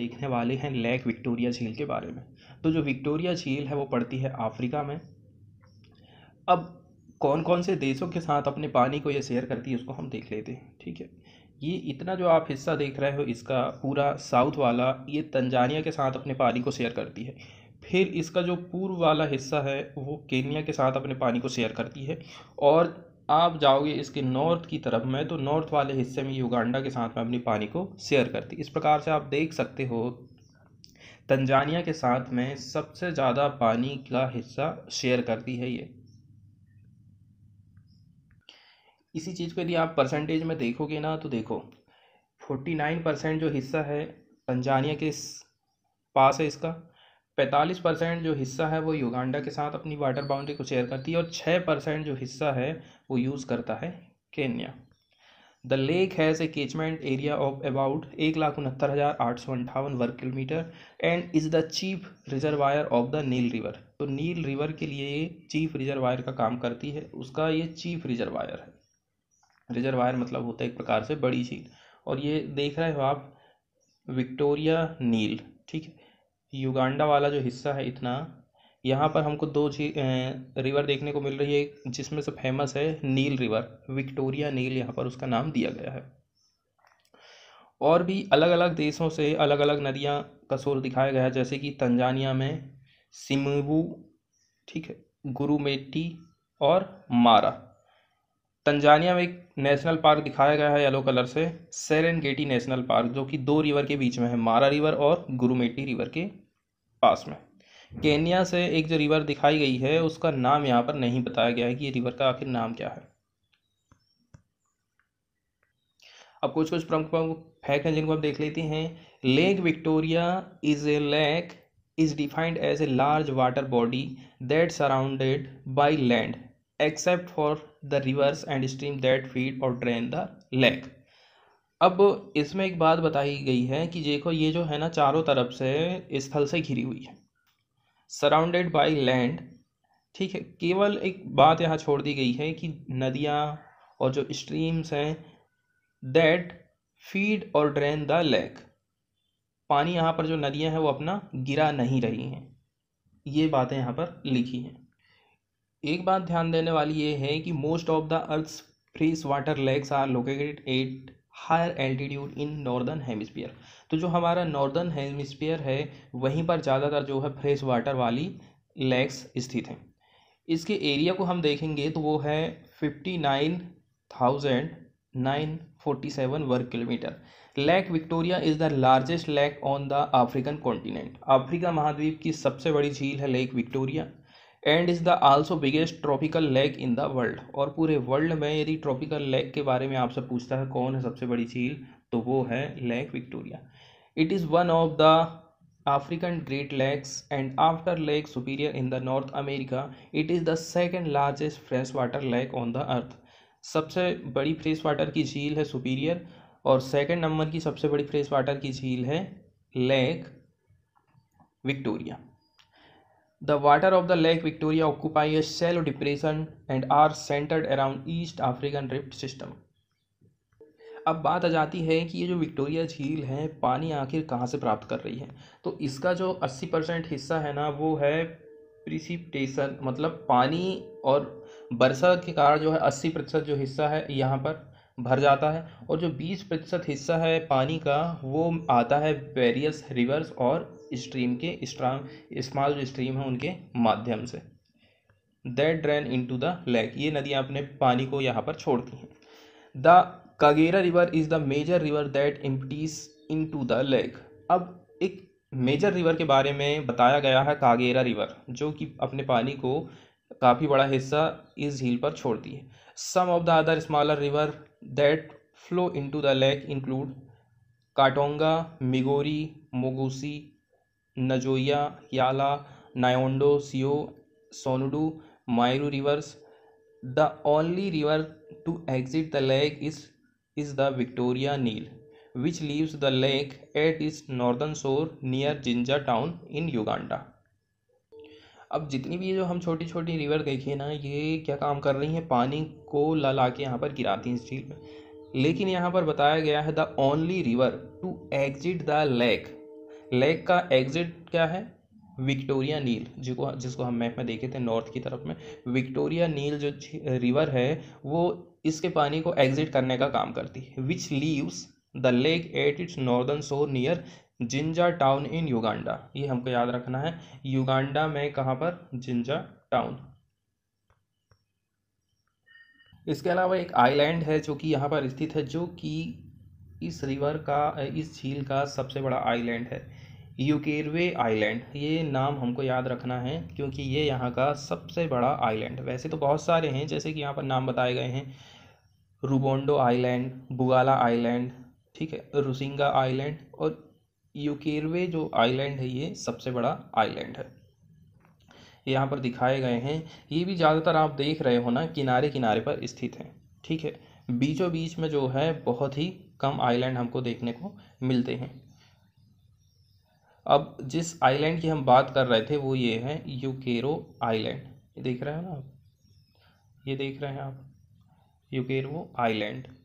देखने वाले हैं लेक विक्टोरिया झील के बारे में तो जो विक्टोरिया झील है वो पड़ती है अफ्रीका में अब कौन कौन से देशों के साथ अपने पानी को ये शेयर करती है उसको हम देख लेते हैं ठीक है ये इतना जो आप हिस्सा देख रहे हो इसका पूरा साउथ वाला ये तंजानिया के साथ अपने पानी को शेयर करती है फिर इसका जो पूर्व वाला हिस्सा है वो केनिया के साथ अपने पानी को शेयर करती है और आप जाओगे इसके नॉर्थ की तरफ में तो नॉर्थ वाले हिस्से में युगांडा के साथ में अपनी पानी को शेयर करती इस प्रकार से आप देख सकते हो तंजानिया के साथ में सबसे ज़्यादा पानी का हिस्सा शेयर करती है ये इसी चीज़ को यदि आप परसेंटेज में देखोगे ना तो देखो फोर्टी नाइन परसेंट जो हिस्सा है तंजानिया के पास है इसका पैंतालीस परसेंट जो हिस्सा है वो युगांडा के साथ अपनी वाटर बाउंड्री को शेयर करती है और छः परसेंट जो हिस्सा है वो यूज़ करता है Kenya the lake has a catchment area of about एक लाख उनहत्तर हज़ार आठ सौ अंठावन वर्ग kilometre and is the chief reservoir of the Nile river तो नील रिवर के लिए ये चीफ रिजर्वायर का काम करती है उसका ये चीफ रिजर्वायर है रिजर्वायर मतलब होता है एक प्रकार से बड़ी झील और ये देख रहे हो आप विक्टोरिया नील ठीक है युगांडा वाला जो हिस्सा है इतना यहाँ पर हमको दो झी रिवर देखने को मिल रही है जिसमें से फेमस है नील रिवर विक्टोरिया नील यहाँ पर उसका नाम दिया गया है और भी अलग अलग देशों से अलग अलग नदियाँ का सोर दिखाया गया है जैसे कि तंजानिया में सिमबू ठीक है गुरुमेटी और मारा तंजानिया में एक नेशनल पार्क दिखाया गया है येलो कलर से सेरन गेटी नेशनल पार्क जो कि दो रिवर के बीच में है मारा रिवर और गुरुमेटी रिवर के पास में केन्या से एक जो रिवर दिखाई गई है उसका नाम यहाँ पर नहीं बताया गया है कि ये रिवर का आखिर नाम क्या है अब कुछ कुछ प्रमुख प्रमुख फैक्ट हैं जिनको आप देख लेते हैं lake Victoria is a lake is defined as a large water body that surrounded by land except for the rivers and stream that feed और ड्रेन द लेक अब इसमें एक बात बताई गई है कि देखो ये जो है ना चारों तरफ से स्थल से घिरी हुई है सराउंडेड बाई लैंड ठीक है केवल एक बात यहाँ छोड़ दी गई है कि नदियाँ और जो स्ट्रीम्स हैं दैट फीड और ड्रेन द लेक पानी यहाँ पर जो नदियाँ हैं वो अपना गिरा नहीं रही हैं ये बातें यहाँ पर लिखी हैं एक बात ध्यान देने वाली ये है कि most of the earth fresh water lakes are located at higher altitude in northern hemisphere तो जो हमारा नॉर्दर्न हेमिसफियर है वहीं पर ज़्यादातर जो है फ्रेश वाटर वाली लेक्स स्थित हैं इसके एरिया को हम देखेंगे तो वो है fifty nine thousand nine forty seven वर्ग kilometre lake Victoria is the largest lake on the African continent Africa महाद्वीप की सबसे बड़ी झील है lake Victoria and is the also biggest tropical lake in the world और पूरे वर्ल्ड में यदि ट्रॉपिकल लेक के बारे में आपसे पूछता है कौन है सबसे बड़ी झील तो वो है lake Victoria it is one of the great lakes and after lake Superior in the North America it is the second largest fresh water lake on the earth सबसे बड़ी फ्रेश वाटर की झील है सुपीरियर और second number की सबसे बड़ी fresh water की झील है lake Victoria The water of the Lake Victoria occupy a shallow depression and are centered around East African Rift System. अब बात आ जाती है कि ये जो विक्टोरिया झील है पानी आखिर कहाँ से प्राप्त कर रही है तो इसका जो 80 परसेंट हिस्सा है ना वो है प्रिसिपटेशन मतलब पानी और वर्षा के कारण जो है 80 प्रतिशत जो हिस्सा है यहाँ पर भर जाता है और जो 20 प्रतिशत हिस्सा है पानी का वो आता है वेरियस रिवर्स और स्ट्रीम के स्मॉल स्ट्रीम है उनके माध्यम से that drain in to the lake ये नदियाँ अपने पानी को यहाँ पर छोड़ती हैं the Kagera river is the major river that empties in to the lake अब एक मेजर रिवर के बारे में बताया गया है कागेरा रिवर जो कि अपने पानी को काफ़ी बड़ा हिस्सा इस झील पर छोड़ती है some of the other smaller river that flow in to the lake include Katonga Migori Mogusi Nzoia Yala Nyando Sio Sondu Miriu rivers the only river to exit the lake is is the Victoria Nile which leaves the lake at its northern shore near Jinja town in Uganda अब जितनी भी जो हम छोटी छोटी river है ना ये क्या काम कर रही हैं पानी को ला ला के यहाँ पर गिराती हैं इस झील में लेकिन यहाँ पर बताया गया है the only river to exit the lake lake का एग्जिट क्या है विक्टोरिया नील जिसको जिसको हम मैप में देखे थे नॉर्थ की तरफ में विक्टोरिया नील जो रिवर है वो इसके पानी को एग्जिट करने का काम करती है which leaves the lake at its northern shore near Jinja town in Uganda ये हमको याद रखना है युगांडा में कहाँ पर जिंजा टाउन इसके अलावा एक आइलैंड है जो कि यहाँ पर स्थित है जो कि इस रिवर का इस झील का सबसे बड़ा आइलैंड है यूकेरवे आइलैंड ये नाम हमको याद रखना है क्योंकि ये यहाँ का सबसे बड़ा आइलैंड वैसे तो बहुत सारे हैं जैसे कि यहाँ पर नाम बताए गए हैं रुबोंडो आइलैंड बुगाला आइलैंड ठीक है रुसिंगा आइलैंड और यूकेरवे जो आइलैंड है ये सबसे बड़ा आइलैंड है यहाँ पर दिखाए गए हैं ये भी ज़्यादातर आप देख रहे हो ना किनारे किनारे पर स्थित हैं ठीक है बीचों बीच में जो है बहुत ही कम आइलैंड हमको देखने को मिलते हैं अब जिस आइलैंड की हम बात कर रहे थे वो ये है यूकेरो आइलैंड ये देख रहे हैं ना आप ये देख रहे हैं आप यूकेरो आइलैंड